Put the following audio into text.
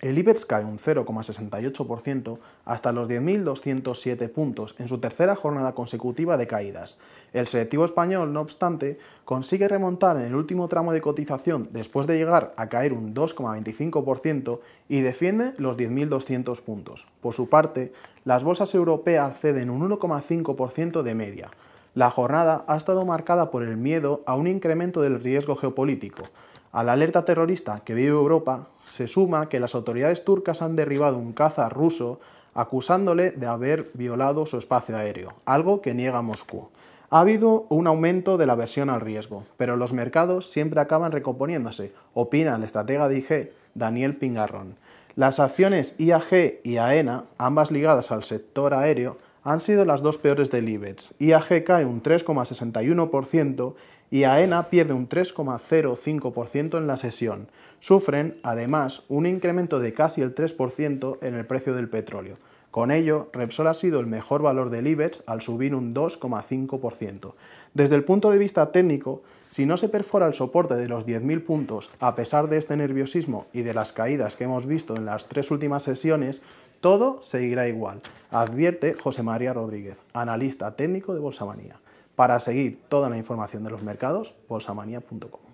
El IBEX cae un 0,68% hasta los 10.207 puntos en su tercera jornada consecutiva de caídas. El selectivo español, no obstante, consigue remontar en el último tramo de cotización después de llegar a caer un 2,25% y defiende los 10.200 puntos. Por su parte, las bolsas europeas ceden un 1,5% de media, la jornada ha estado marcada por el miedo a un incremento del riesgo geopolítico. A la alerta terrorista que vive Europa se suma que las autoridades turcas han derribado un caza ruso acusándole de haber violado su espacio aéreo, algo que niega Moscú. Ha habido un aumento de la aversión al riesgo, pero los mercados siempre acaban recomponiéndose, opina el estratega de IG, Daniel Pingarrón. Las acciones IAG y AENA, e ambas ligadas al sector aéreo, han sido las dos peores del IBEX. IAG cae un 3,61% y AENA e pierde un 3,05% en la sesión. Sufren, además, un incremento de casi el 3% en el precio del petróleo. Con ello, Repsol ha sido el mejor valor del IBEX al subir un 2,5%. Desde el punto de vista técnico, si no se perfora el soporte de los 10.000 puntos, a pesar de este nerviosismo y de las caídas que hemos visto en las tres últimas sesiones, todo seguirá igual advierte José María Rodríguez, analista técnico de Bolsamanía. Para seguir toda la información de los mercados, bolsamanía.com.